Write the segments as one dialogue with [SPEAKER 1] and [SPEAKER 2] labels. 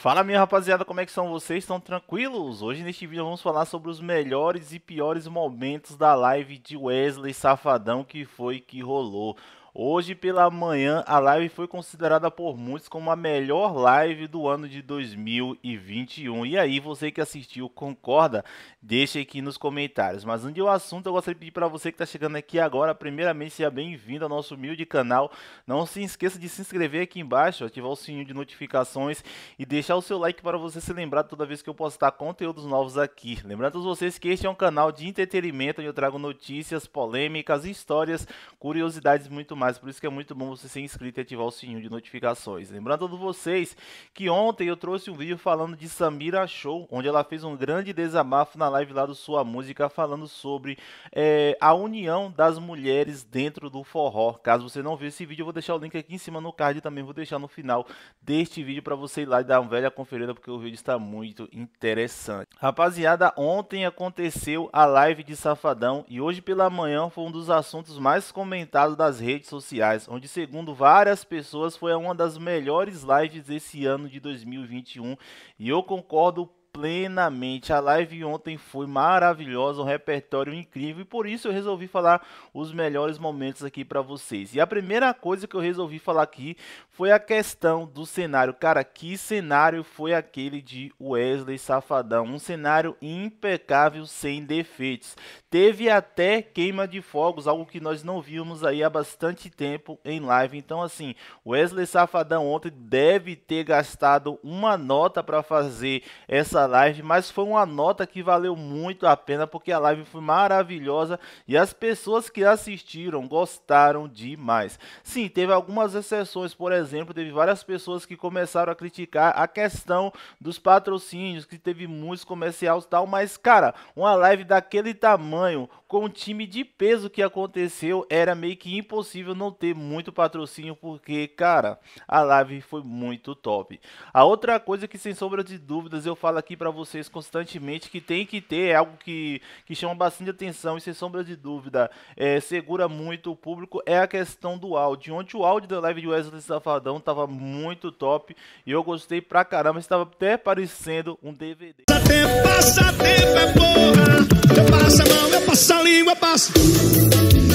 [SPEAKER 1] Fala minha rapaziada, como é que são vocês? Estão tranquilos? Hoje neste vídeo vamos falar sobre os melhores e piores momentos da live de Wesley Safadão que foi que rolou. Hoje pela manhã, a live foi considerada por muitos como a melhor live do ano de 2021. E aí, você que assistiu, concorda? Deixa aqui nos comentários. Mas antes o assunto, eu gostaria de pedir para você que está chegando aqui agora, primeiramente, seja bem-vindo ao nosso humilde canal. Não se esqueça de se inscrever aqui embaixo, ativar o sininho de notificações e deixar o seu like para você ser lembrado toda vez que eu postar conteúdos novos aqui. Lembrando a vocês que este é um canal de entretenimento onde eu trago notícias, polêmicas, histórias, curiosidades muito mais mais, por isso que é muito bom você ser inscrito e ativar o sininho de notificações. Lembrando a todos vocês que ontem eu trouxe um vídeo falando de Samira Show, onde ela fez um grande desabafo na live lá do Sua Música, falando sobre é, a união das mulheres dentro do forró. Caso você não viu esse vídeo, eu vou deixar o link aqui em cima no card e também vou deixar no final deste vídeo para você ir lá e dar uma velha conferida, porque o vídeo está muito interessante. Rapaziada, ontem aconteceu a live de Safadão e hoje pela manhã foi um dos assuntos mais comentados das redes sociais, onde, segundo várias pessoas, foi uma das melhores lives esse ano de 2021. E eu concordo plenamente. A live ontem foi maravilhosa, um repertório incrível e por isso eu resolvi falar os melhores momentos aqui para vocês. E a primeira coisa que eu resolvi falar aqui foi a questão do cenário. Cara, que cenário foi aquele de Wesley Safadão? Um cenário impecável, sem defeitos. Teve até queima de fogos, algo que nós não vimos aí há bastante tempo em live. Então, assim, Wesley Safadão ontem deve ter gastado uma nota para fazer essa nossa live, mas foi uma nota que valeu muito a pena porque a live foi maravilhosa e as pessoas que assistiram gostaram demais. Sim, teve algumas exceções, por exemplo, teve várias pessoas que começaram a criticar a questão dos patrocínios, que teve muitos comerciais e tal, mas cara, uma live daquele tamanho, com o time de peso que aconteceu, era meio que impossível não ter muito patrocínio, porque, cara, a live foi muito top. A outra coisa que, sem sombra de dúvidas, eu falo aqui aqui para vocês constantemente que tem que ter, é algo que, que chama bastante atenção e sem sombra de dúvida, é, segura muito o público, é a questão do áudio. Ontem o áudio da live de Wesley Safadão tava muito top e eu gostei pra caramba, estava até parecendo um DVD. Passa tempo, passa tempo é porra, eu passo a mão, eu passo
[SPEAKER 2] a língua, eu passo,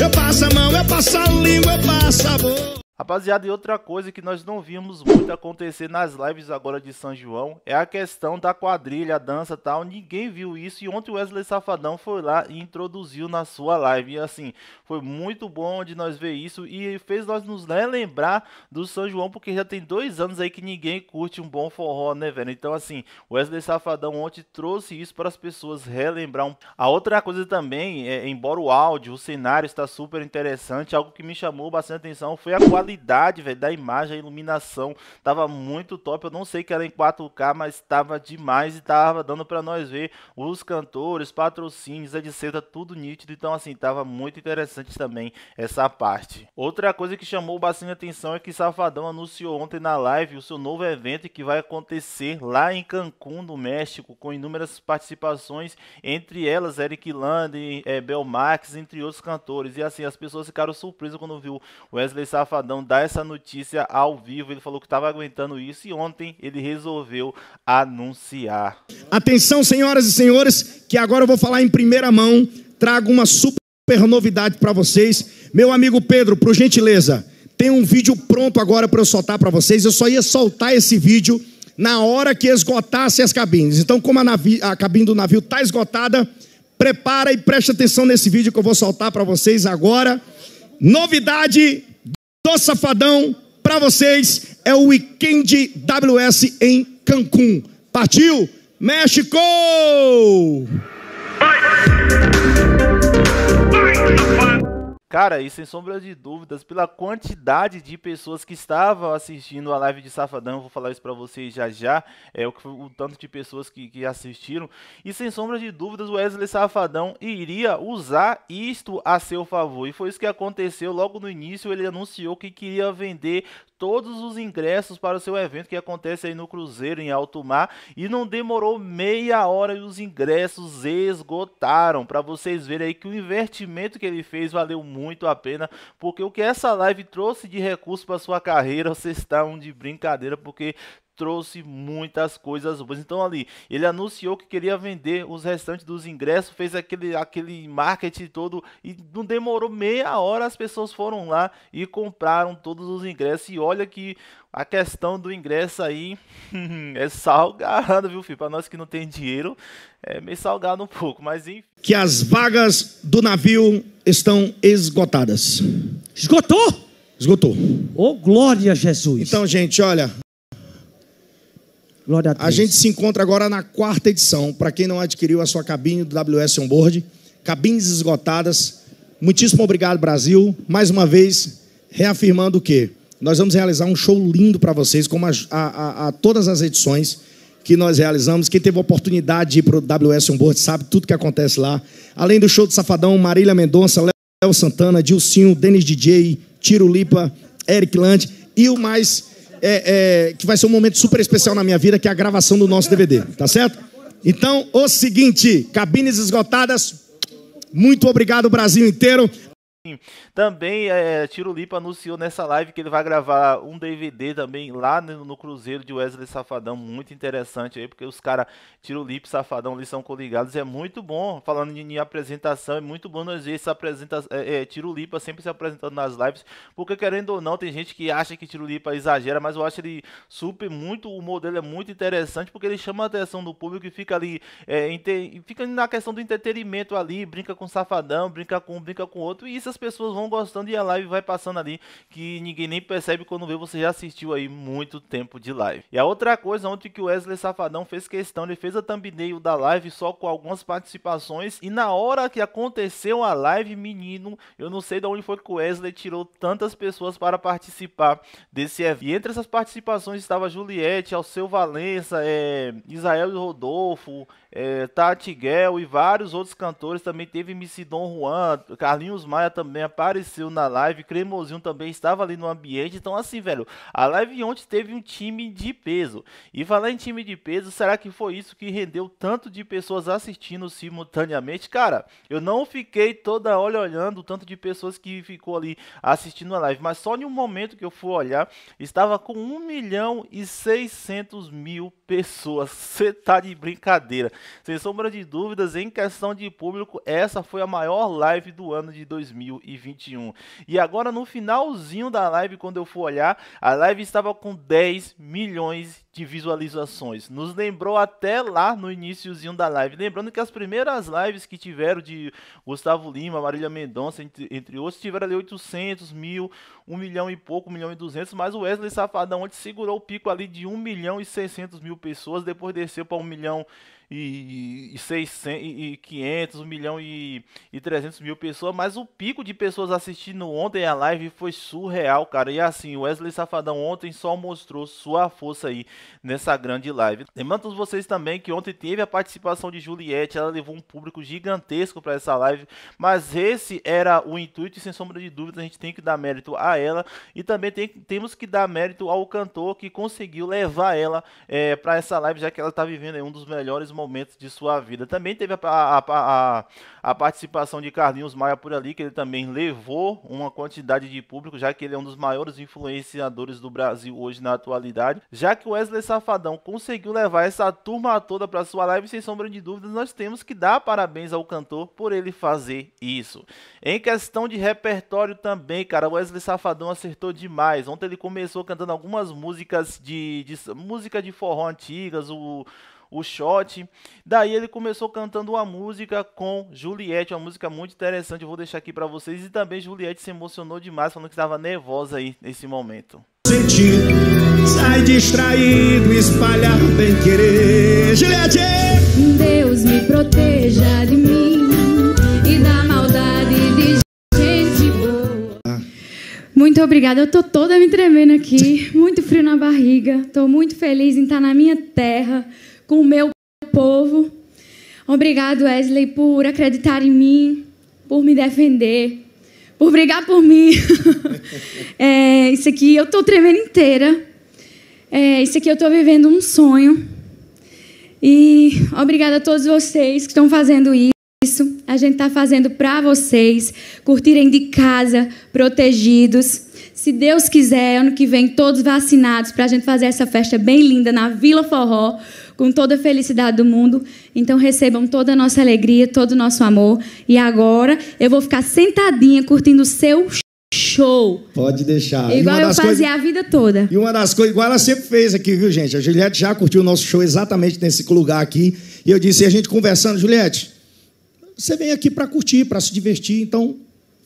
[SPEAKER 2] eu passo a mão, eu passo a língua, eu
[SPEAKER 1] passo a boca. Rapaziada, e outra coisa que nós não vimos muito acontecer nas lives agora de São João é a questão da quadrilha, dança tal. Ninguém viu isso e ontem o Wesley Safadão foi lá e introduziu na sua live. E assim, foi muito bom de nós ver isso e fez nós nos lembrar do São João, porque já tem dois anos aí que ninguém curte um bom forró, né, velho? Então, assim, o Wesley Safadão ontem trouxe isso para as pessoas relembrar. Um... A outra coisa também, é, embora o áudio, o cenário está super interessante, algo que me chamou bastante atenção foi a quadrilha qualidade, velho, da imagem, a iluminação tava muito top. Eu não sei que era em 4K, mas tava demais e tava dando para nós ver os cantores, patrocínios, etc, tudo nítido. Então assim, tava muito interessante também essa parte. Outra coisa que chamou bastante atenção é que Safadão anunciou ontem na live o seu novo evento que vai acontecer lá em Cancún, no México, com inúmeras participações, entre elas Eric Land é, eh, Belmax, entre outros cantores. E assim, as pessoas ficaram surpresas quando viu Wesley Safadão Brandão dá essa notícia ao vivo. Ele falou que estava aguentando isso e ontem ele resolveu anunciar.
[SPEAKER 2] Atenção, senhoras e senhores, que agora eu vou falar em primeira mão. Trago uma super novidade para vocês. Meu amigo Pedro, por gentileza, tem um vídeo pronto agora para eu soltar para vocês. Eu só ia soltar esse vídeo na hora que esgotasse as cabines. Então, como a, navi, a cabine do navio está esgotada, prepara e preste atenção nesse vídeo que eu vou soltar para vocês agora. Novidade do Safadão para vocês é o Weekend WS em Cancún. Partiu? México!
[SPEAKER 1] Cara, e sem sombra de dúvidas, pela quantidade de pessoas que estavam assistindo a live de Safadão, vou falar isso para vocês já já, é o, o tanto de pessoas que, que assistiram, e sem sombra de dúvidas, o Wesley Safadão iria usar isto a seu favor, e foi isso que aconteceu logo no início, ele anunciou que queria vender todos os ingressos para o seu evento que acontece aí no Cruzeiro em Alto Mar e não demorou meia hora e os ingressos esgotaram. Para vocês verem aí que o investimento que ele fez valeu muito a pena, porque o que essa live trouxe de recurso para sua carreira, vocês estão de brincadeira, porque trouxe muitas coisas boas. Então ali, ele anunciou que queria vender os restantes dos ingressos, fez aquele, aquele marketing todo e não demorou meia hora, as pessoas foram lá e compraram todos os ingressos. E olha que a questão do ingresso aí é salgado, viu, filho? Para nós que não tem dinheiro, é meio salgado um pouco, mas enfim. Que as
[SPEAKER 2] vagas do navio estão esgotadas. Esgotou? Esgotou. Ô, oh, glória a Jesus. Então, gente, olha, Glória a Deus. A gente se encontra agora na quarta edição. Para quem não adquiriu a é sua cabine do WS Onboard, cabines esgotadas. Muitíssimo obrigado, Brasil. Mais uma vez, reafirmando o quê? Nós vamos realizar um show lindo para vocês, como a, a, a, todas as edições que nós realizamos. Quem teve a oportunidade de ir para o WS Onboard sabe tudo que acontece lá. Além do show do Safadão, Marília Mendonça, Léo Santana, Dilcinho, Denis DJ, Tiro Lipa, Eric Land e o mais é, é, que vai ser um momento super especial na minha vida, que é a gravação do nosso DVD, tá certo? Então, o seguinte, cabines esgotadas. Muito obrigado, Brasil inteiro.
[SPEAKER 1] Também, é, Tiro Lipa anunciou nessa live que ele vai gravar um DVD também lá no, no Cruzeiro de Wesley Safadão. Muito interessante aí, porque os caras, Tiro Lipa e Safadão, eles são coligados. É muito bom, falando de, de apresentação, é muito bom nós ver essa apresentação. É, é, Tiro Lipa sempre se apresentando nas lives, porque querendo ou não, tem gente que acha que Tiro Lipa exagera, mas eu acho ele super, muito, o modelo é muito interessante, porque ele chama a atenção do público e fica ali, é, inter, fica na questão do entretenimento ali, brinca com Safadão, brinca com um, brinca com outro, e isso as pessoas vão gostando e a live vai passando ali, que ninguém nem percebe quando vê, você já assistiu aí muito tempo de live. E a outra coisa, ontem que o Wesley Safadão fez questão, ele fez a thumbnail da live só com algumas participações, e na hora que aconteceu a live, menino, eu não sei de onde foi que o Wesley tirou tantas pessoas para participar desse evento. E entre essas participações estava Juliette, Alceu Valença, é, eh, Israel e Rodolfo, é, Tati Guel e vários outros cantores. Também teve MC Dom Juan, Carlinhos Maia também apareceu na live, Cremosinho também estava ali no ambiente. Então, assim, velho, a live ontem teve um time de peso. E falar em time de peso, será que foi isso que rendeu tanto de pessoas assistindo simultaneamente? Cara, eu não fiquei toda hora olhando o tanto de pessoas que ficou ali assistindo a live, mas só em um momento que eu fui olhar, estava com 1 milhão e 600 mil pessoas. Você tá de brincadeira. Sem sombra de dúvidas, em questão de público, essa foi a maior live do ano de 2021. E agora, no finalzinho da live, quando eu for olhar, a live estava com 10 milhões de visualizações. Nos lembrou até lá no iníciozinho da live. Lembrando que as primeiras lives que tiveram de Gustavo Lima, Marília Mendonça, entre, entre outros, tiveram ali 800 mil, 1 milhão e pouco, 1 milhão e 200, mas o Wesley Safadão onde segurou o pico ali de 1 milhão e 600 mil pessoas, depois desceu para 1 milhão e, e 600 e 500, 1 milhão e, e 300 mil pessoas, mas o pico de pessoas assistindo ontem a live foi surreal, cara. E assim, o Wesley Safadão ontem só mostrou sua força aí nessa grande live. Lembrando todos vocês também que ontem teve a participação de Juliette, ela levou um público gigantesco para essa live, mas esse era o intuito e sem sombra de dúvida a gente tem que dar mérito a ela e também tem, temos que dar mérito ao cantor que conseguiu levar ela é, eh, para essa live, já que ela tá vivendo um dos melhores momentos de sua vida. Também teve a, a, a, a, participação de Carlinhos Maia por ali, que ele também levou uma quantidade de público, já que ele é um dos maiores influenciadores do Brasil hoje na atualidade. Já que o Wesley Safadão conseguiu levar essa turma toda para sua live, sem sombra de dúvidas, nós temos que dar parabéns ao cantor por ele fazer isso. Em questão de repertório também, cara, o Wesley Safadão acertou demais. Ontem ele começou cantando algumas músicas de, de música de forró antigas, o o shot. Daí ele começou cantando uma música com Juliette, uma música muito interessante, eu vou deixar aqui para vocês. E também Juliette se emocionou demais, falando que estava nervosa aí nesse momento. Sentir, sai
[SPEAKER 2] distraído, espalhar bem querer. Juliette! Deus me proteja de mim e da maldade de gente boa. Muito obrigada, eu tô toda me tremendo aqui, muito frio na barriga, tô muito feliz em estar na minha terra com o meu povo. Obrigado, Wesley, por acreditar em mim, por me defender, por brigar por mim. é, isso aqui eu estou tremendo inteira. É, isso aqui eu estou vivendo um sonho. E obrigada a todos vocês que estão fazendo isso. A gente está fazendo para vocês curtirem de casa, protegidos se Deus quiser, ano que vem todos vacinados para a gente fazer essa festa bem linda na Vila Forró, com toda a felicidade do mundo. Então recebam toda a nossa alegria, todo o nosso amor. E agora eu vou ficar sentadinha curtindo o seu show. Pode deixar. Igual eu fazia coisa... a vida toda. E uma das coisas, igual ela sempre fez aqui, viu, gente? A Juliette já curtiu o nosso show exatamente nesse lugar aqui. E eu disse, e a gente conversando, Juliette, você vem aqui para curtir, para se divertir, então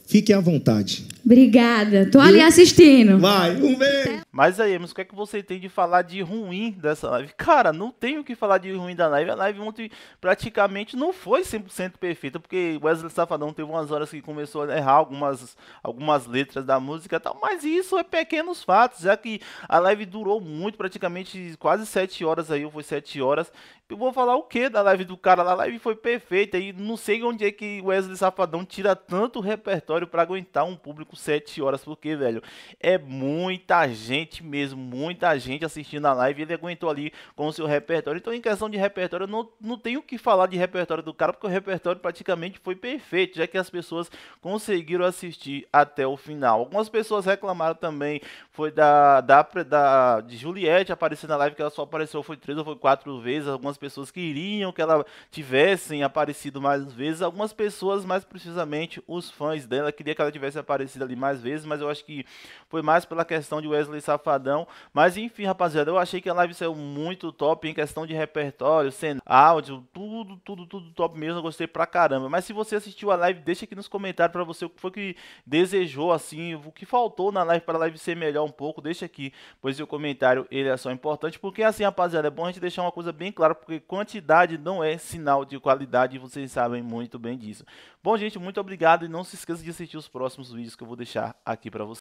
[SPEAKER 2] fique à vontade. Obrigada. Tô ali assistindo. Vai, um
[SPEAKER 1] beijo. Mas aí, mas o que é que você tem de falar de ruim dessa live? Cara, não tenho o que falar de ruim da live. A live ontem praticamente não foi 100% perfeita, porque Wesley Safadão teve umas horas que começou a errar algumas, algumas letras da música e tal, mas isso é pequenos fatos, já que a live durou muito, praticamente quase 7 horas aí, ou foi 7 horas. Eu vou falar o que da live do cara? A live foi perfeita e não sei onde é que Wesley Safadão tira tanto repertório para aguentar um público 7 horas, porque, velho, é muita gente gente mesmo, muita gente assistindo a live, ele aguentou ali com o seu repertório. Então, em questão de repertório, eu não, não tenho o que falar de repertório do cara, porque o repertório praticamente foi perfeito, já que as pessoas conseguiram assistir até o final. Algumas pessoas reclamaram também, foi da, da, da de Juliette aparecer na live, que ela só apareceu foi três ou foi quatro vezes. Algumas pessoas queriam que ela tivessem aparecido mais vezes, algumas pessoas, mais precisamente os fãs dela, queria que ela tivesse aparecido ali mais vezes, mas eu acho que foi mais pela questão de Wesley Safadão Safadão. Mas enfim, rapaziada, eu achei que a live saiu muito top em questão de repertório, cena, áudio, tudo, tudo, tudo top mesmo. Eu gostei pra caramba. Mas se você assistiu a live, deixa aqui nos comentários pra você o que foi que desejou, assim, o que faltou na live pra live ser melhor um pouco. Deixa aqui, pois o comentário ele é só importante. Porque assim, rapaziada, é bom a gente deixar uma coisa bem clara, porque quantidade não é sinal de qualidade e vocês sabem muito bem disso. Bom, gente, muito obrigado e não se esqueça de assistir os próximos vídeos que eu vou deixar aqui pra você.